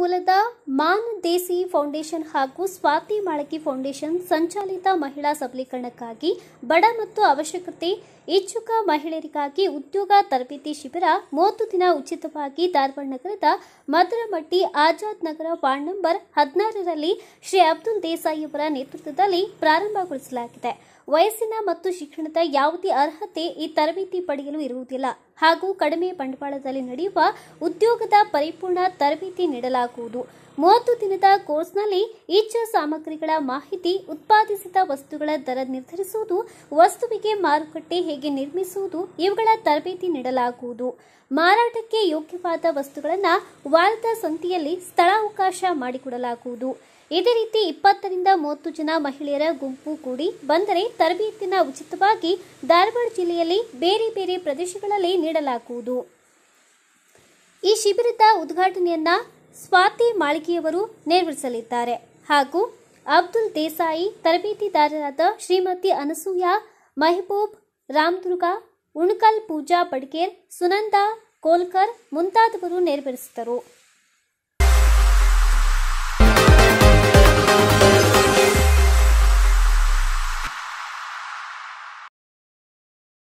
ಮೂಲದ ಮಾನದ ದೇಸಿ ಫೌಂಡೇಶನ್ ಹಾಗೂ ಸ್ವಾತಿ ಮಾಳಕಿ ಫೌಂಡೇಶನ್ ಸಂಚಾಲಿತ ಮಹಿಳಾ ಸಬಲೀಕರಣಕ್ಕಾಗಿ ಬಡ ಮತ್ತು ಅವಶ್ಯಕತೆ ಇಚ್ಛುಕ ಮಹಿಳೆಯರಿಗಾಗಿ ಉದ್ಯೋಗ ತರಬೇತಿ ಶಿಬಿರ ಮೂವತ್ತು ದಿನ ಉಚಿತವಾಗಿ ಧಾರವಾಡ ನಗರದ ಮದ್ರಮಟ್ಟಿ ಆಜಾದ್ ನಗರ ವಾರ್ಡ್ ನಂಬರ್ ಹದಿನಾರರಲ್ಲಿ ಶ್ರೀ ಅಬ್ದುಲ್ ದೇಸಾಯಿ ಅವರ ನೇತೃತ್ವದಲ್ಲಿ ಪ್ರಾರಂಭಗೊಳಿಸಲಾಗಿದೆ ವಯಸ್ಸಿನ ಮತ್ತು ಶಿಕ್ಷಣದ ಯಾವುದೇ ಅರ್ಹತೆ ಈ ತರಬೇತಿ ಪಡೆಯಲು ಇರುವುದಿಲ್ಲ ಹಾಗೂ ಕಡಿಮೆ ಬಂಡವಾಳದಲ್ಲಿ ನಡೆಯುವ ಉದ್ಯೋಗದ ಪರಿಪೂರ್ಣ ತರಬೇತಿ ನೀಡಲಾಗುವುದು ಮೂವತ್ತು ದಿನ ದಿನದ ಕೋರ್ಸ್ನಲ್ಲಿ ಇಚ್ಛಾ ಸಾಮಗ್ರಿಗಳ ಮಾಹಿತಿ ಉತ್ಪಾದಿಸಿದ ವಸ್ತುಗಳ ದರ ನಿರ್ಧರಿಸುವುದು ವಸ್ತುವಿಗೆ ಮಾರುಕಟ್ಟೆ ಹೇಗೆ ನಿರ್ಮಿಸುವುದು ಇವುಗಳ ತರಬೇತಿ ನೀಡಲಾಗುವುದು ಮಾರಾಟಕ್ಕೆ ಯೋಗ್ಯವಾದ ವಸ್ತುಗಳನ್ನು ವಾರದ ಸಂತೆಯಲ್ಲಿ ಸ್ಥಳಾವಕಾಶ ಮಾಡಿಕೊಡಲಾಗುವುದು ಇದೇ ರೀತಿ ಇಪ್ಪತ್ತರಿಂದ ಮೂವತ್ತು ಜನ ಮಹಿಳೆಯರ ಗುಂಪು ಕೂಡಿ ಬಂದರೆ ತರಬೇತಿಯನ್ನು ಉಚಿತವಾಗಿ ಧಾರವಾಡ ಜಿಲ್ಲೆಯಲ್ಲಿ ಬೇರೆ ಬೇರೆ ಪ್ರದೇಶಗಳಲ್ಲಿ ನೀಡಲಾಗುವುದು ಈ ಶಿಬಿರದ ಉದ್ಘಾಟನೆಯನ್ನ ಸ್ವಾತಿ ಮಾಳಿಗೆಯವರು ನೆರವೇರಿಸಲಿದ್ದಾರೆ ಹಾಗೂ ಅಬ್ದುಲ್ ದೇಸಾಯಿ ತರಬೇತಿದಾರರಾದ ಶ್ರೀಮತಿ ಅನಸೂಯ ಮೆಹಬೂಬ್ ರಾಮದುರ್ಗ ಉಣಕಲ್ ಪೂಜಾ ಬಡ್ಕೇರ್ ಸುನಂದ ಕೋಲ್ಕರ್ ಮುಂತಾದವರು ನೆರವೇರಿಸಿದರು